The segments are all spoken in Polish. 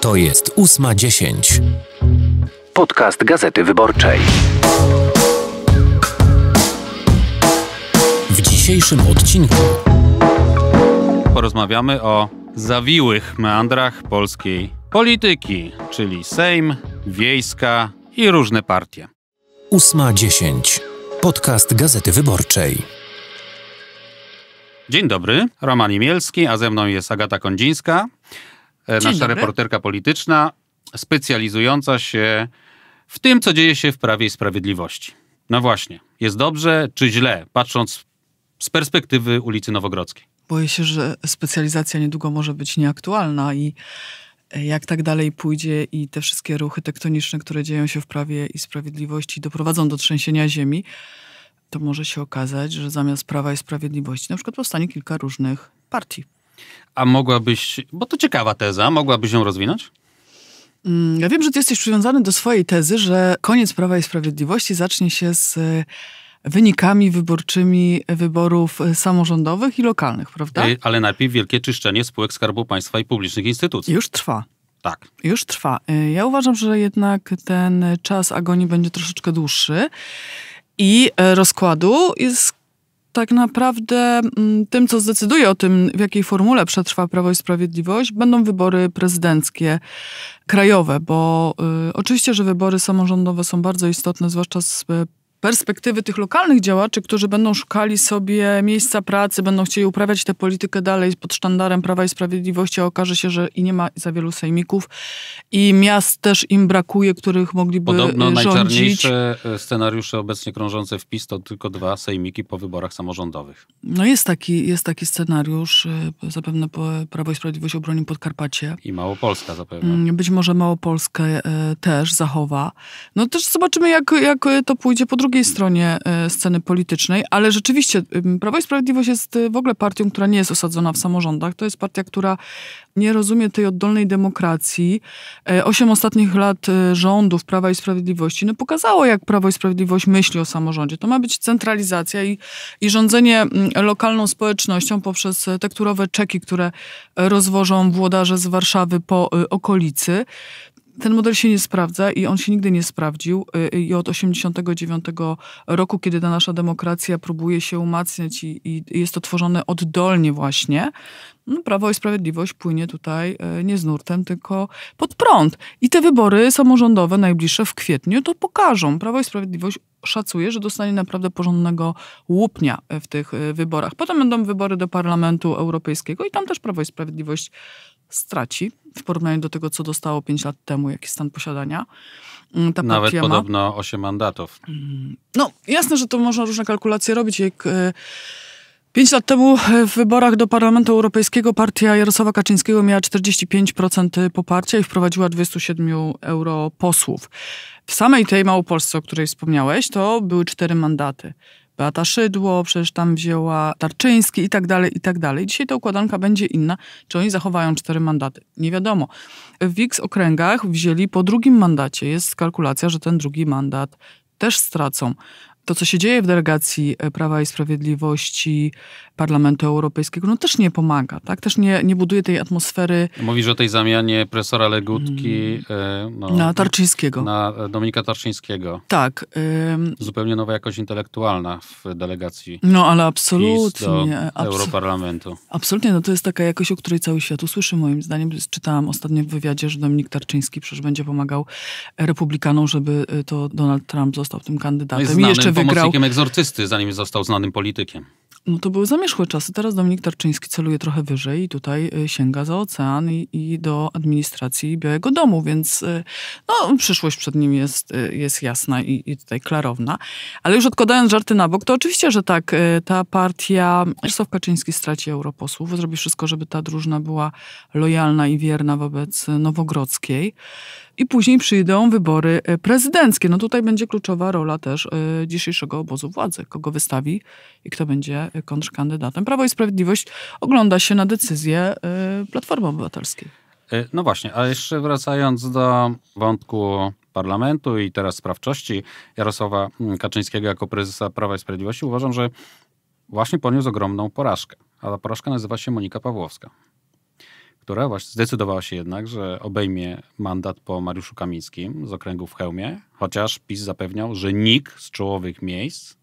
To jest 8.10. Podcast Gazety Wyborczej. W dzisiejszym odcinku porozmawiamy o zawiłych meandrach polskiej polityki, czyli Sejm, wiejska i różne partie. 8.10. Podcast Gazety Wyborczej. Dzień dobry, Roman Mielski, a ze mną jest Agata Kondzińska. E, Dzień nasza dobry. reporterka polityczna, specjalizująca się w tym, co dzieje się w Prawie i Sprawiedliwości. No właśnie, jest dobrze czy źle, patrząc z perspektywy ulicy Nowogrodzkiej? Boję się, że specjalizacja niedługo może być nieaktualna i e, jak tak dalej pójdzie i te wszystkie ruchy tektoniczne, które dzieją się w Prawie i Sprawiedliwości doprowadzą do trzęsienia ziemi, to może się okazać, że zamiast Prawa i Sprawiedliwości na przykład powstanie kilka różnych partii. A mogłabyś, bo to ciekawa teza, mogłabyś ją rozwinąć? Mm, ja wiem, że ty jesteś przywiązany do swojej tezy, że koniec Prawa i Sprawiedliwości zacznie się z e, wynikami wyborczymi wyborów e, samorządowych i lokalnych, prawda? Ale najpierw wielkie czyszczenie spółek Skarbu Państwa i publicznych instytucji. Już trwa. Tak. Już trwa. E, ja uważam, że jednak ten czas agonii będzie troszeczkę dłuższy i rozkładu, jest tak naprawdę mm, tym, co zdecyduje o tym, w jakiej formule przetrwa Prawo i Sprawiedliwość, będą wybory prezydenckie, krajowe, bo y, oczywiście, że wybory samorządowe są bardzo istotne, zwłaszcza z y, perspektywy tych lokalnych działaczy, którzy będą szukali sobie miejsca pracy, będą chcieli uprawiać tę politykę dalej pod sztandarem Prawa i Sprawiedliwości, a okaże się, że i nie ma za wielu sejmików i miast też im brakuje, których mogliby Podobno rządzić. Podobno najczarniejsze e, scenariusze obecnie krążące w PiS to tylko dwa sejmiki po wyborach samorządowych. No jest taki, jest taki scenariusz. E, zapewne Prawo i Sprawiedliwość obroni Podkarpacie. I Małopolska zapewne. Mm, być może Małopolskę e, też zachowa. No też zobaczymy, jak, jak to pójdzie po drugiej drugiej stronie e, sceny politycznej, ale rzeczywiście Prawo i Sprawiedliwość jest e, w ogóle partią, która nie jest osadzona w samorządach. To jest partia, która nie rozumie tej oddolnej demokracji. E, osiem ostatnich lat rządów Prawa i Sprawiedliwości no, pokazało, jak Prawo i Sprawiedliwość myśli o samorządzie. To ma być centralizacja i, i rządzenie lokalną społecznością poprzez tekturowe czeki, które rozwożą włodarze z Warszawy po okolicy ten model się nie sprawdza i on się nigdy nie sprawdził. Y, I od 1989 roku, kiedy ta nasza demokracja próbuje się umacniać i, i jest to tworzone oddolnie właśnie, no, Prawo i Sprawiedliwość płynie tutaj y, nie z nurtem, tylko pod prąd. I te wybory samorządowe najbliższe w kwietniu to pokażą. Prawo i Sprawiedliwość szacuje, że dostanie naprawdę porządnego łupnia w tych e, wyborach. Potem będą wybory do Parlamentu Europejskiego i tam też Prawo i Sprawiedliwość straci w porównaniu do tego, co dostało 5 lat temu, jaki stan posiadania. Mm, ta Nawet ma. podobno ma. 8 mandatów. Mm, no, jasne, że to można różne kalkulacje robić, jak e, Pięć lat temu w wyborach do Parlamentu Europejskiego partia Jarosława Kaczyńskiego miała 45% poparcia i wprowadziła 27 europosłów. W samej tej Małopolsce, o której wspomniałeś, to były cztery mandaty. Beata Szydło, przecież tam wzięła Tarczyński i tak dalej, i tak dalej. Dzisiaj ta układanka będzie inna. Czy oni zachowają cztery mandaty? Nie wiadomo. W X okręgach wzięli po drugim mandacie. Jest kalkulacja, że ten drugi mandat też stracą to, co się dzieje w delegacji e, Prawa i Sprawiedliwości Parlamentu Europejskiego, no też nie pomaga, tak? Też nie, nie buduje tej atmosfery. Mówisz o tej zamianie profesora Legutki hmm. no, na Tarczyńskiego. Na e, Dominika Tarczyńskiego. Tak. Ym... Zupełnie nowa jakość intelektualna w delegacji. No, ale absolutnie. Do Europarlamentu. Absolutnie, no to jest taka jakość, o której cały świat usłyszy, moim zdaniem. Czytałam ostatnio w wywiadzie, że Dominik Tarczyński przecież będzie pomagał republikanom, żeby to Donald Trump został tym kandydatem. No i, I jeszcze wygrał... pomocnikiem egzorcysty, zanim został znanym politykiem. No to były zamierzchłe czasy. Teraz Dominik Tarczyński celuje trochę wyżej i tutaj y, sięga za ocean i, i do administracji Białego Domu, więc y, no, przyszłość przed nim jest, y, jest jasna i, i, tutaj klarowna. Ale już odkładając żarty na bok, to oczywiście, że tak, ta partia, Krzysztof Kaczyński straci europosłów, zrobi wszystko, żeby ta drużyna była lojalna i wierna wobec Nowogrodzkiej i później przyjdą wybory e, prezydenckie. No tutaj będzie kluczowa rola też e, dzisiejszego obozu władzy, kogo wystawi i kto będzie kontrkandydatem. Prawo i Sprawiedliwość ogląda się na decyzję e, Platformy Obywatelskiej. No właśnie, a jeszcze wracając do wątku parlamentu i teraz sprawczości Jarosława mm, Kaczyńskiego jako prezesa Prawa i Sprawiedliwości, uważam, że właśnie poniósł ogromną porażkę. A ta porażka nazywa się Monika Pawłowska która właśnie zdecydowała się jednak, że obejmie mandat po Mariuszu Kamińskim z okręgu w Chełmie, chociaż PiS zapewniał, że nikt z czołowych miejsc,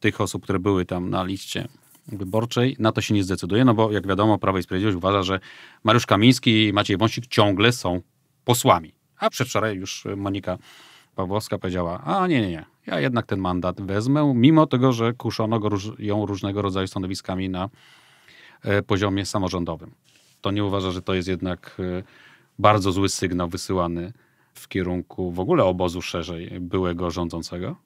tych osób, które były tam na liście wyborczej, na to się nie zdecyduje, no bo jak wiadomo Prawo i Sprawiedliwość uważa, że Mariusz Kamiński i Maciej Wąsik ciągle są posłami. A przedwczoraj już Monika Pawłowska powiedziała, a nie, nie, nie, ja jednak ten mandat wezmę, mimo tego, że kuszono ją różnego rodzaju stanowiskami na e, poziomie samorządowym to nie uważa, że to jest jednak e, bardzo zły sygnał wysyłany w kierunku w ogóle obozu szerzej byłego rządzącego?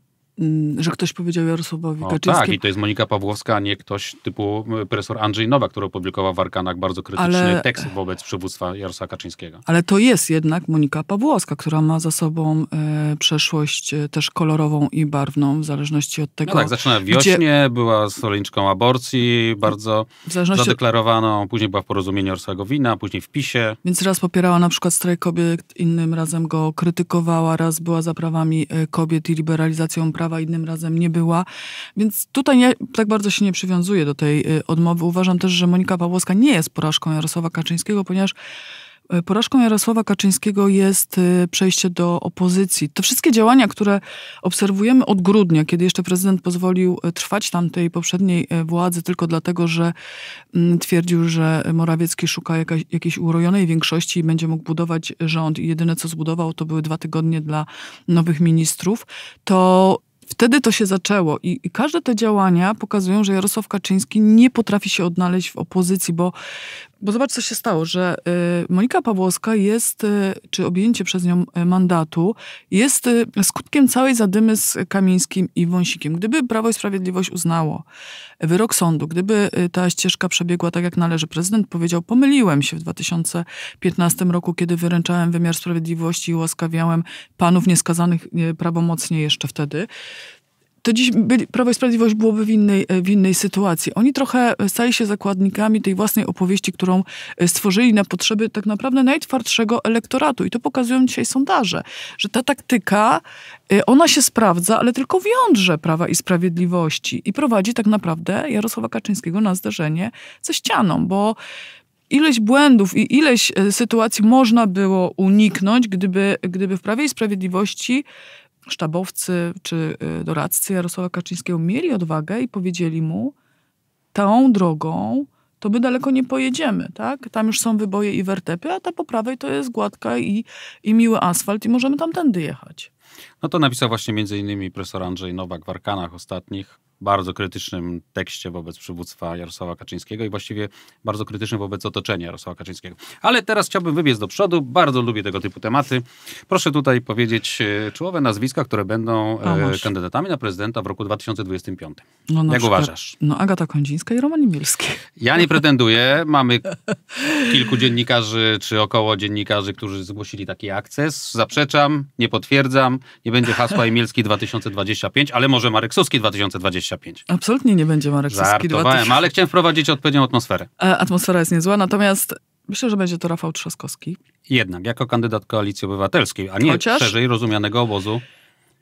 Mm, że ktoś powiedział Jarosławowi no, Kaczyńskiemu. Tak, i to jest Monika Pawłowska, a nie ktoś typu profesor Andrzej Nowa, który opublikował w Arkanach bardzo krytyczny ale, tekst wobec przywództwa Jarosława Kaczyńskiego. Ale to jest jednak Monika Pawłowska, która ma za sobą e, przeszłość e, też kolorową i barwną, w zależności od tego... No tak, zaczyna w Wiośnie, gdzie, była stronniczką aborcji, bardzo zadeklarowaną, później była w Porozumieniu Hercegowina, później w PiSie. Więc raz popierała na przykład strajk kobiet, innym razem go krytykowała, raz była za prawami e, kobiet i liberalizacją praw ciekawa, innym razem nie była. Więc tutaj ja tak bardzo się nie przywiązuję do tej y, odmowy. Uważam też, że Monika Pawłowska nie jest porażką Jarosława Kaczyńskiego, ponieważ y, Porażką Jarosława Kaczyńskiego jest y, przejście do opozycji. Te wszystkie działania, które obserwujemy od grudnia, kiedy jeszcze prezydent pozwolił trwać tamtej poprzedniej władzy tylko dlatego, że mm, twierdził, że Morawiecki szuka jakaś, jakiejś urojonej większości i będzie mógł budować rząd i jedyne co zbudował to były dwa tygodnie dla nowych ministrów, to Wtedy to się zaczęło i, i każde te działania pokazują, że Jarosław Kaczyński nie potrafi się odnaleźć w opozycji, bo bo zobacz, co się stało, że y, Monika Pawłowska jest, y, czy objęcie przez nią y, mandatu, jest skutkiem całej zadymy z Kamińskim i Wąsikiem. Gdyby Prawo i Sprawiedliwość uznało wyrok sądu, gdyby ta ścieżka przebiegła tak, jak należy, prezydent powiedział, pomyliłem się w 2015 roku, kiedy wyręczałem wymiar sprawiedliwości i ułaskawiałem panów nieskazanych prawomocnie jeszcze wtedy, to dziś byli, Prawo i Sprawiedliwość byłoby w innej, e, w innej sytuacji. Oni trochę e, stali się zakładnikami tej własnej opowieści, którą e, stworzyli na potrzeby tak naprawdę najtwardszego elektoratu. I to pokazują dzisiaj sondaże, że ta taktyka, ona się sprawdza, ale tylko w jądrze Prawa i Sprawiedliwości. I prowadzi tak naprawdę Jarosława Kaczyńskiego na zderzenie ze ścianą, bo ileś błędów i ileś sytuacji można było uniknąć, gdyby, gdyby w Prawie i Sprawiedliwości sztabowcy czy y, doradcy Jarosława Kaczyńskiego mieli odwagę i powiedzieli mu, tą drogą to my daleko nie pojedziemy, tak? Tam już są wyboje i wertepy, a ta po prawej to jest gładka i, i miły asfalt i możemy tamtędy jechać. No to napisał właśnie między innymi profesor Andrzej Nowak w Arkanach ostatnich, bardzo krytycznym tekście wobec przywództwa Jarosława Kaczyńskiego i właściwie bardzo krytycznym wobec otoczenia Jarosława Kaczyńskiego. Ale teraz chciałbym wybiec do przodu. Bardzo lubię tego typu tematy. Proszę tutaj powiedzieć e, czołowe nazwiska, które będą e, kandydatami na prezydenta w roku 2025. No, Jak przykład, uważasz? No Agata Kondzińska i Roman Mielski. Ja nie pretenduję. Mamy kilku dziennikarzy, czy około dziennikarzy, którzy zgłosili taki akces. Zaprzeczam, nie potwierdzam, nie będzie hasła Imielski 2025, ale może Marek Suski 2025. Absolutnie nie będzie Marek Suski 2025. ale chciałem wprowadzić odpowiednią atmosferę. E, atmosfera jest niezła, natomiast myślę, że będzie to Rafał Trzaskowski. Jednak, jako kandydat Koalicji Obywatelskiej, a nie Chociaż... szerzej rozumianego obozu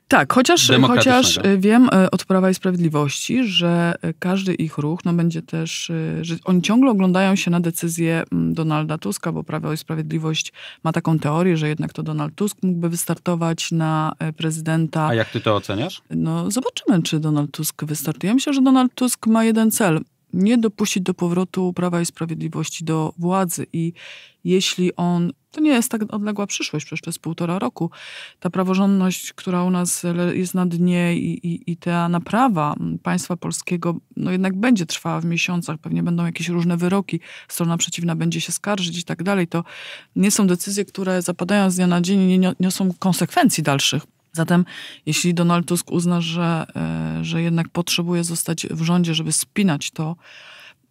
tak, chociaż, chociaż y, wiem y, od Prawa i Sprawiedliwości, że y, każdy ich ruch no będzie też, że oni ciągle oglądają się na decyzję mm, Donalda Tuska, bo Prawo i Sprawiedliwość ma taką teorię, że jednak to Donald Tusk mógłby wystartować na prezydenta. A jak ty to oceniasz? No zobaczymy, czy Donald Tusk wystartuje. Ja myślę, że Donald Tusk ma jeden cel – nie dopuścić do powrotu Prawa i Sprawiedliwości do władzy. I jeśli on, to nie jest tak odległa przyszłość, przecież to jest półtora roku, ta praworządność, która u nas jest na dnie i, i, i ta naprawa państwa polskiego, no jednak będzie trwała w miesiącach, pewnie będą jakieś różne wyroki, strona przeciwna będzie się skarżyć i tak dalej, to nie są decyzje, które zapadają z dnia na dzień i nie niosą konsekwencji dalszych Zatem, jeśli Donald Tusk uzna, że, e, że jednak potrzebuje zostać w rządzie, żeby spinać to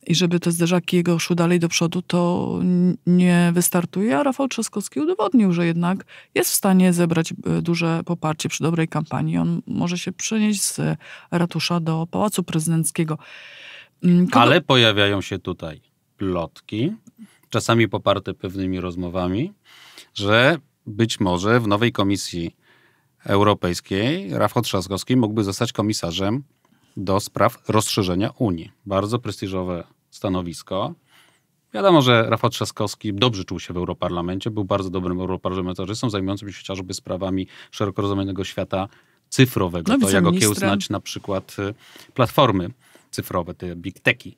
i żeby te zderzaki jego szły dalej do przodu, to nie wystartuje. A Rafał Trzaskowski udowodnił, że jednak jest w stanie zebrać e, duże poparcie przy dobrej kampanii. On może się przenieść z ratusza do pałacu prezydenckiego. Mm, kogo... Ale pojawiają się tutaj plotki, czasami poparte pewnymi rozmowami, że być może w nowej komisji Europejskiej Rafał Trzaskowski mógłby zostać komisarzem do spraw rozszerzenia Unii. Bardzo prestiżowe stanowisko. Wiadomo, że Rafał Trzaskowski dobrze czuł się w Europarlamencie, był bardzo dobrym europarlamentarzystą, zajmującym się chociażby sprawami szeroko rozumianego świata cyfrowego. No, to jak okiełznać na przykład y, platformy cyfrowe, te big techi.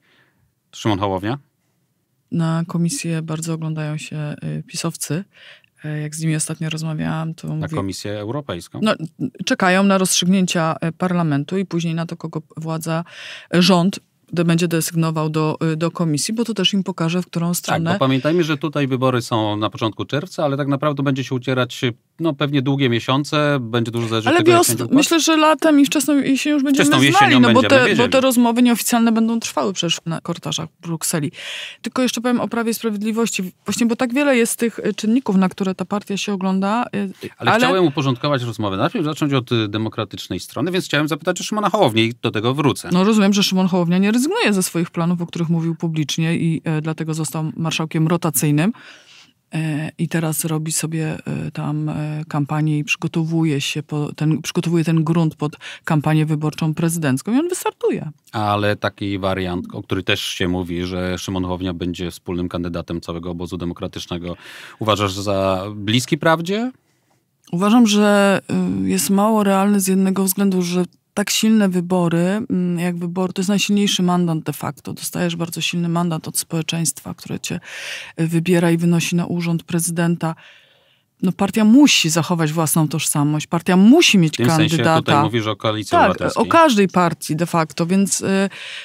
Szymon Hołownia? Na komisję bardzo oglądają się y, pisowcy, E, jak z nimi ostatnio rozmawiałam, to. Na Komisję Europejską. No, czekają na rozstrzygnięcia e, parlamentu i później na to, kogo władza, e, rząd będzie desygnował do, do komisji, bo to też im pokaże, w którą stronę. Tak, bo pamiętajmy, że tutaj wybory są na początku czerwca, ale tak naprawdę będzie się ucierać no pewnie długie miesiące, będzie dużo zależy Ale wios... myślę, że latem i wczesną jesienią już będziemy wczesną znali, no bo te, bo te rozmowy nieoficjalne będą trwały przecież na kortażach Brukseli. Tylko jeszcze powiem o Prawie Sprawiedliwości, właśnie bo tak wiele jest tych y, czynników, na które ta partia się ogląda. Y, ale, ale... chciałem uporządkować rozmowę. Najpierw zacząć od y, demokratycznej strony, więc chciałem zapytać o Szymona Hołownię i do tego wrócę. No rozumiem, że Szymon Hołownia nie rezygnuje ze swoich planów, o których mówił publicznie i dlatego został marszałkiem rotacyjnym. E, i teraz robi sobie e, tam e, kampanię i przygotowuje się, ten, przygotowuje ten grunt pod kampanię wyborczą prezydencką i on wystartuje. Ale taki wariant, o który też się mówi, że Szymon Hołownia będzie wspólnym kandydatem całego obozu demokratycznego, uważasz za bliski prawdzie? Uważam, że y, jest mało realny z jednego względu, że tak silne wybory, mm, jak wybor, to jest najsilniejszy mandat de facto. Dostajesz bardzo silny mandat od społeczeństwa, które cię e, wybiera i wynosi na urząd prezydenta no partia musi zachować własną tożsamość, partia musi mieć w tym kandydata. Sensie tutaj mówisz o koalicji tak, obywatelskiej. o każdej partii de facto, więc y,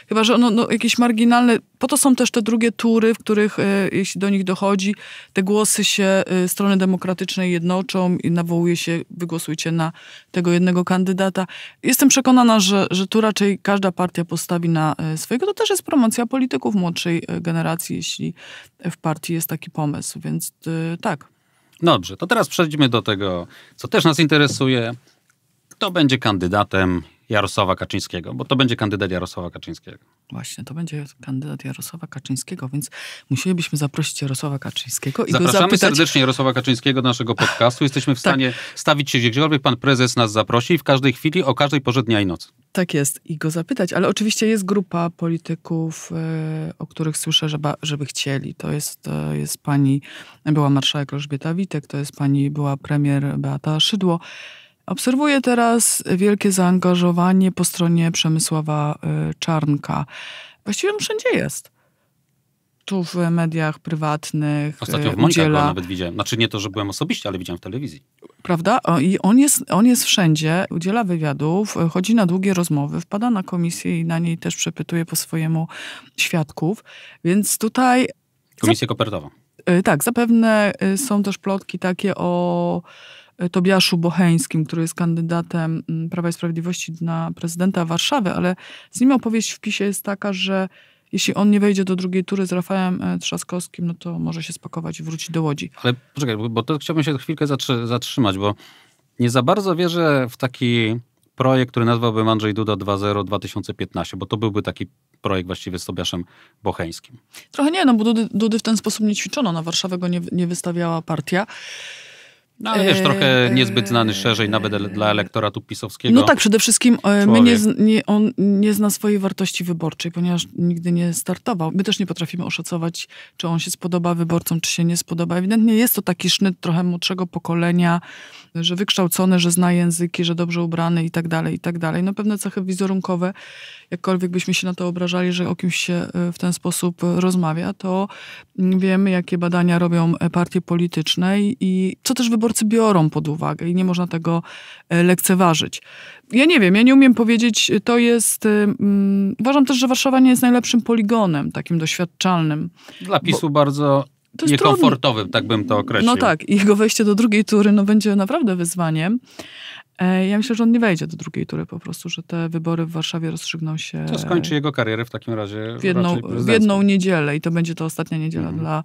chyba, że ono, no, jakieś marginalne, po to są też te drugie tury, w których, y, jeśli do nich dochodzi, te głosy się y, strony demokratycznej jednoczą i nawołuje się, wygłosujcie na tego jednego kandydata. Jestem przekonana, że, że tu raczej każda partia postawi na swojego. To też jest promocja polityków młodszej generacji, jeśli w partii jest taki pomysł, więc tak. Dobrze, to teraz przejdźmy do tego, co też nas interesuje. Kto będzie kandydatem Jarosława Kaczyńskiego, bo to będzie kandydat Jarosława Kaczyńskiego. Właśnie, to będzie kandydat Jarosława Kaczyńskiego, więc musielibyśmy zaprosić Jarosława Kaczyńskiego i Zapraszamy zapytać... serdecznie Jarosława Kaczyńskiego do naszego podcastu. Jesteśmy w tak. stanie tak. stawić się gdziekolwiek pan prezes nas zaprosi i w każdej chwili, o każdej porze dnia i nocy. Tak jest, i go zapytać, ale oczywiście jest grupa polityków, e, o których słyszę, żeby, żeby chcieli. To jest, to e, jest pani była marszałek Elżbieta Witek, to jest pani była premier Beata Szydło, Obserwuję teraz wielkie zaangażowanie po stronie Przemysława y, Czarnka. Właściwie on wszędzie jest tu w mediach prywatnych. Ostatnio y, w Monikach nawet widziałem. Znaczy nie to, że byłem osobiście, ale widziałem w telewizji. Prawda? I on jest, on jest wszędzie, udziela wywiadów, y, chodzi na długie rozmowy, wpada na komisję i na niej też przepytuje po swojemu świadków. Więc tutaj... Komisję kopertową. Tak, zapewne są też plotki takie o Tobiaszu Bocheńskim, który jest kandydatem mm, Prawa i Sprawiedliwości na prezydenta Warszawy, ale z nim opowieść w PiSie jest taka, że jeśli on nie wejdzie do drugiej tury z Rafałem e, Trzaskowskim, no to może się spakować i wrócić do Łodzi. Ale poczekaj, bo to chciałbym się chwilkę zatrzymać, bo nie za bardzo wierzę w taki projekt, który nazwałbym Andrzej Duda 2.0 2015, bo to byłby taki projekt właściwie z Tobiaszem Bocheńskim. Trochę nie, no bo Dudy, Dudy w ten sposób nie ćwiczono. Na Warszawę go nie, nie wystawiała partia. No, ale wiesz, trochę eee, niezbyt znany szerzej, nawet dla elektoratu pisowskiego. No tak, przede wszystkim e, my nie, nie, on nie zna swojej wartości wyborczej, ponieważ nigdy nie startował. My też nie potrafimy oszacować, czy on się spodoba wyborcom, czy się nie spodoba. Ewidentnie jest to taki sznyt trochę młodszego pokolenia, że wykształcony, że zna języki, że dobrze ubrany i tak dalej, i tak dalej. No pewne cechy wizerunkowe, jakkolwiek byśmy się na to obrażali, że o kimś się e, w ten sposób rozmawia, to wiemy, jakie badania robią e, partie polityczne i co też wyborcy wyborcy biorą pod uwagę i nie można tego e, lekceważyć. Ja nie wiem, ja nie umiem powiedzieć, y, to jest. Um, uważam też, że Warszawa nie jest najlepszym poligonem takim doświadczalnym. Dla PiSu bardzo to niekomfortowym, trudny. tak bym to określił. No tak, i jego wejście do drugiej tury no, będzie naprawdę wyzwaniem. E, ja myślę, że on nie wejdzie do drugiej tury po prostu, że te wybory w Warszawie rozstrzygną się. To skończy jego karierę w takim razie. W jedną, w jedną niedzielę i to będzie to ostatnia niedziela mm. dla,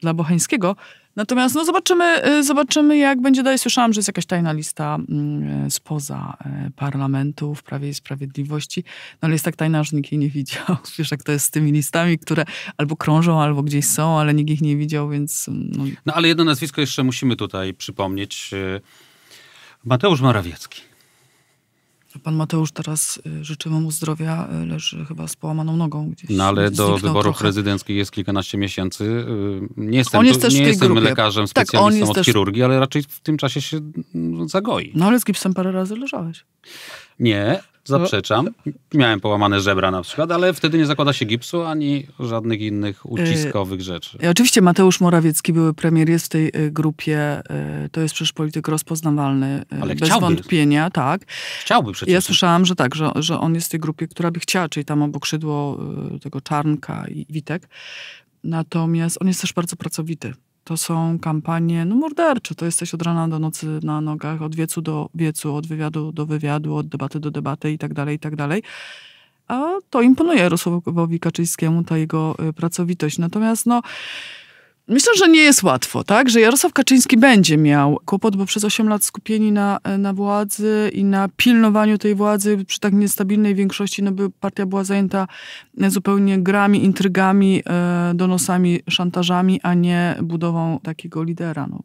dla Bocheńskiego. Natomiast no, zobaczymy, y, zobaczymy, jak będzie dalej. Słyszałam, że jest jakaś tajna lista mm, e, spoza e, parlamentu w Prawie i Sprawiedliwości, no ale jest tak tajna, że nikt jej nie widział. Wiesz, jak to jest z tymi listami, które albo krążą, albo gdzieś są, ale nikt ich nie widział, więc... Mm, no, no ale jedno nazwisko jeszcze musimy tutaj przypomnieć y, Mateusz Morawiecki. Pan Mateusz teraz, y, życzymy mu zdrowia, y, leży chyba z połamaną nogą gdzieś. No ale do wyborów trochę. prezydenckich jest kilkanaście miesięcy. Y, nie jestem, on jest też nie jestem lekarzem, tak, specjalistą tak, od też... chirurgii, ale raczej w tym czasie się mm, zagoi. No ale z gipsem parę razy leżałeś. Nie, Zaprzeczam. Miałem połamane żebra na przykład, ale wtedy nie zakłada się gipsu ani żadnych innych e, uciskowych rzeczy. I e, oczywiście Mateusz Morawiecki, były premier, jest w tej e, grupie. To jest przecież polityk rozpoznawalny. Ale bez chciałby. wątpienia, tak. Chciałby przecież. Ja słyszałam, że tak, że, że on jest w tej grupie, która by chciała, czyli tam obok szydło tego Czarnka i Witek. Natomiast on jest też bardzo pracowity. To są kampanie no, mordercze. To jesteś od rana do nocy na nogach, od wiecu do wiecu, od wywiadu do wywiadu, od debaty do debaty i tak dalej, i tak dalej. A to imponuje Rosławowi Kaczyńskiemu, ta jego y, pracowitość. Natomiast no, Myślę, że nie jest łatwo, tak? Że Jarosław Kaczyński będzie miał kłopot, bo przez 8 lat skupieni na, na władzy i na pilnowaniu tej władzy przy tak niestabilnej większości, no by partia była zajęta zupełnie grami, intrygami, e, donosami, szantażami, a nie budową takiego lidera. No.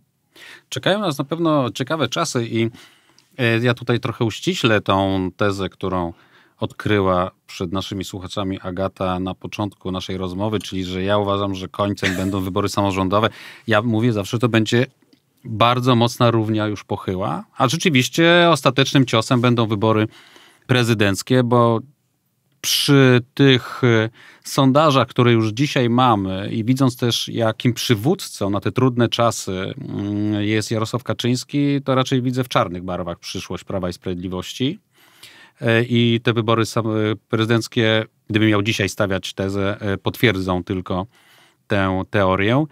Czekają nas na pewno ciekawe czasy i e, ja tutaj trochę uściślę tą tezę, którą odkryła przed naszymi słuchaczami Agata na początku naszej rozmowy, czyli że ja uważam, że końcem będą wybory samorządowe. Ja mówię zawsze, to będzie bardzo mocna równia już pochyła, a rzeczywiście ostatecznym ciosem będą wybory prezydenckie, bo przy tych e, sondażach, które już dzisiaj mamy i widząc też, jakim przywódcą na te trudne czasy mm, jest Jarosław Kaczyński, to raczej widzę w czarnych barwach przyszłość Prawa i Sprawiedliwości. E, i te wybory e, prezydenckie, gdybym miał dzisiaj stawiać tezę, e, potwierdzą tylko tę teorię.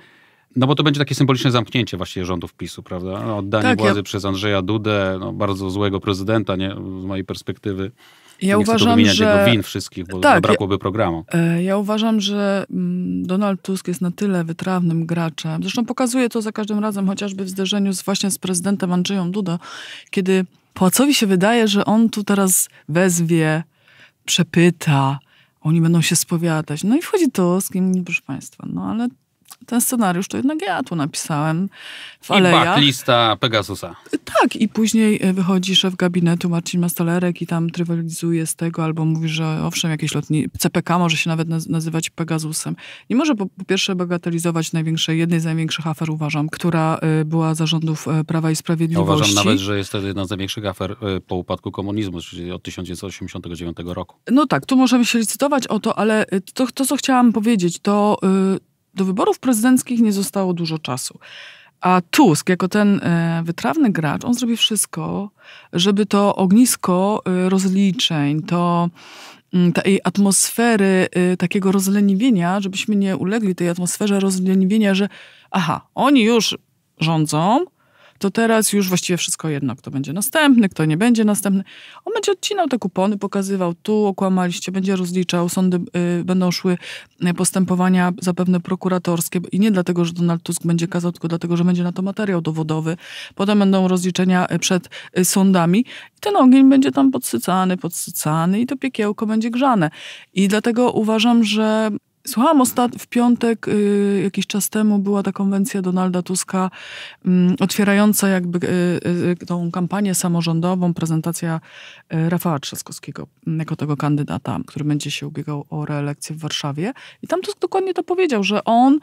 No bo to będzie takie symboliczne zamknięcie właściwie rządów PiSu, prawda? No, oddanie tak, władzy ja... przez Andrzeja Dudę, no, bardzo złego prezydenta, nie, z mojej perspektywy. Ja nie uważam, chcę że... jego win wszystkich, bo tak, zabrakłoby programu. Ja, ja uważam, że mm, Donald Tusk jest na tyle wytrawnym graczem. Zresztą pokazuje to za każdym razem, chociażby w zderzeniu z, właśnie z prezydentem Andrzejem Dudą, kiedy Pałacowi się wydaje, że on tu teraz wezwie, przepyta, oni będą się spowiadać. No i wchodzi to z kim, proszę państwa. No ale ten scenariusz to jednak ja tu napisałem w Alejach. lista Pegasusa. Tak, i później e, wychodzi szef gabinetu Marcin Mastalerek i tam trywalizuje z tego, albo mówi, że owszem, jakieś lotni... CPK może się nawet nazywać Pegasusem. Nie może po, po pierwsze bagatelizować największej, jednej z największych afer, uważam, która e, była zarządów e, Prawa i Sprawiedliwości. uważam nawet, że jest to jedna z największych afer po upadku komunizmu, czyli od 1989 roku. No tak, tu możemy się licytować o to, ale to, to co chciałam powiedzieć, to... Yy, wyborów prezydenckich nie zostało dużo czasu. A Tusk, jako ten e, wytrawny gracz, on zrobi wszystko, żeby to ognisko e, rozliczeń, to mm, tej atmosfery e, takiego rozleniwienia, żebyśmy nie ulegli tej atmosferze rozleniwienia, że aha, oni już rządzą, to teraz już właściwie wszystko jedno, kto będzie następny, kto nie będzie następny. On będzie odcinał te kupony, pokazywał, tu okłamaliście, będzie rozliczał, sądy y, będą szły y, postępowania zapewne prokuratorskie i nie dlatego, że Donald Tusk będzie kazał, tylko dlatego, że będzie na to materiał dowodowy. Potem będą rozliczenia y, przed y, sądami i ten ogień będzie tam podsycany, podsycany i to piekiełko będzie grzane. I dlatego uważam, że Słuchałam ostat- w piątek, y, jakiś czas temu, była ta konwencja Donalda Tuska y, otwierająca jakby y, y, tą kampanię samorządową, prezentacja y, Rafała Trzaskowskiego jako tego kandydata, który będzie się ubiegał o reelekcję w Warszawie. I tam Tusk dokładnie to powiedział, że on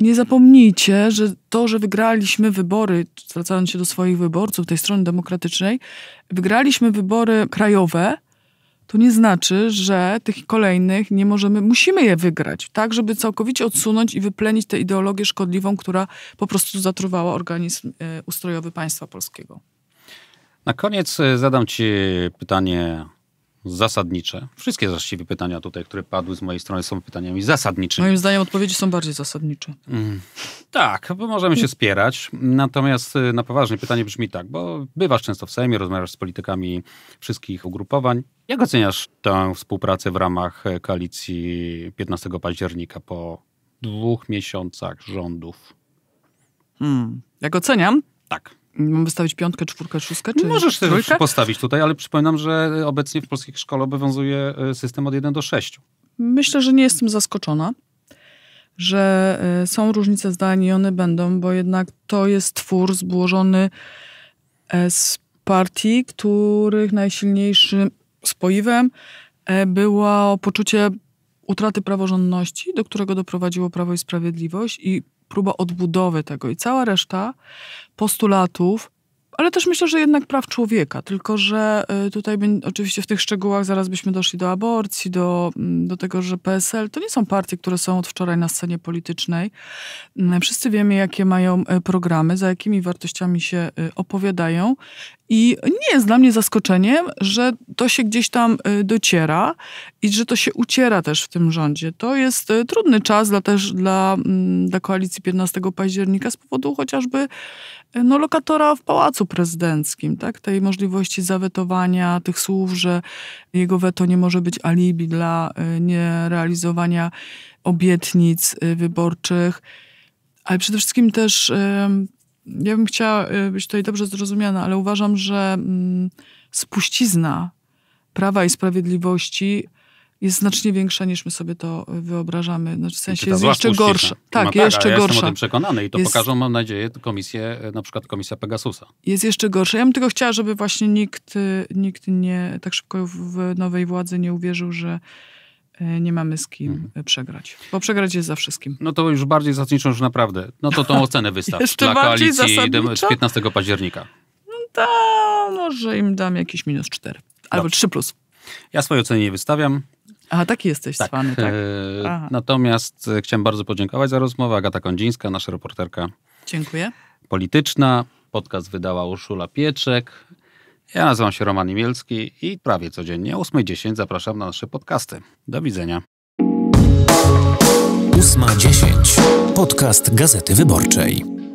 nie zapomnijcie, że to, że wygraliśmy wybory, zwracając się do swoich wyborców, tej strony demokratycznej, wygraliśmy wybory krajowe, to nie znaczy, że tych kolejnych nie możemy, musimy je wygrać, tak, żeby całkowicie odsunąć i wyplenić tę ideologię szkodliwą, która po prostu zatruwała organizm e, ustrojowy państwa polskiego. Na koniec e, zadam Ci pytanie zasadnicze. Wszystkie właściwie pytania tutaj, które padły z mojej strony, są pytaniami zasadniczymi. Moim zdaniem odpowiedzi są bardziej zasadnicze. Mm. tak, bo możemy się spierać. Natomiast y, na poważnie pytanie brzmi tak, bo bywasz często w Sejmie, rozmawiasz z politykami wszystkich ugrupowań. Jak oceniasz tę współpracę w ramach e, koalicji 15 października po dwóch miesiącach rządów? Hmm. Jak oceniam? Tak. Mam wystawić piątkę, czwórkę, szóstkę? Czy Możesz trójkę? postawić tutaj, ale przypominam, że obecnie w polskich szkole obowiązuje e, system od 1 do 6. Myślę, że nie jestem zaskoczona, że e, są różnice zdań i one będą, bo jednak to jest twór złożony e, z partii, których najsilniejszym spoiwem było poczucie utraty praworządności, do którego doprowadziło Prawo i Sprawiedliwość i próba odbudowy tego i cała reszta postulatów, ale też myślę, że jednak praw człowieka, tylko że y, tutaj oczywiście w tych szczegółach zaraz byśmy doszli do aborcji, do, mm, do tego, że PSL to nie są partie, które są od wczoraj na scenie politycznej. Mm, wszyscy wiemy, jakie mają y, programy, za jakimi wartościami się y, opowiadają i nie jest dla mnie zaskoczeniem, że to się gdzieś tam y, dociera i że to się uciera też w tym rządzie. To jest y, trudny czas dla, też dla, mm, dla koalicji 15 października z powodu chociażby y, no, lokatora w Pałacu Prezydenckim, tak? tej możliwości zawetowania tych słów, że jego weto nie może być alibi dla nierealizowania obietnic wyborczych ale przede wszystkim też ja bym chciała y, być tutaj dobrze zrozumiana, ale uważam, że mm, spuścizna Prawa i Sprawiedliwości jest znacznie większa niż my sobie to y, wyobrażamy. Znaczy, w sensie jest jeszcze gorsza. Tak, no tak, tak jeszcze ja gorsza. Jestem o tym przekonany i to jest... pokażą, mam nadzieję, komisję, y, na przykład komisja Pegasusa. Jest jeszcze gorsza. Ja bym tylko chciała, żeby właśnie nikt, nikt nie, tak szybko w nowej władzy nie uwierzył, że E, nie mamy z kim mhm. E, przegrać. Bo przegrać jest za wszystkim. No to już bardziej zasadniczą już naprawdę. No to tą ocenę wystaw Jeszcze dla koalicji z 15 października. No to może im dam jakiś minus 4. Albo Dobrze. 3 plus. Ja swojej oceny nie wystawiam. A taki jesteś tak. Cwany, tak? E, natomiast chciałem bardzo podziękować za rozmowę. Agata Kondzińska, nasza reporterka. Dziękuję. Polityczna. Podcast wydała Urszula Pieczek. Ja nazywam się Roman Imielski i prawie codziennie o 8.10 zapraszam na nasze podcasty. Do widzenia. 8.10 Podcast Gazety Wyborczej.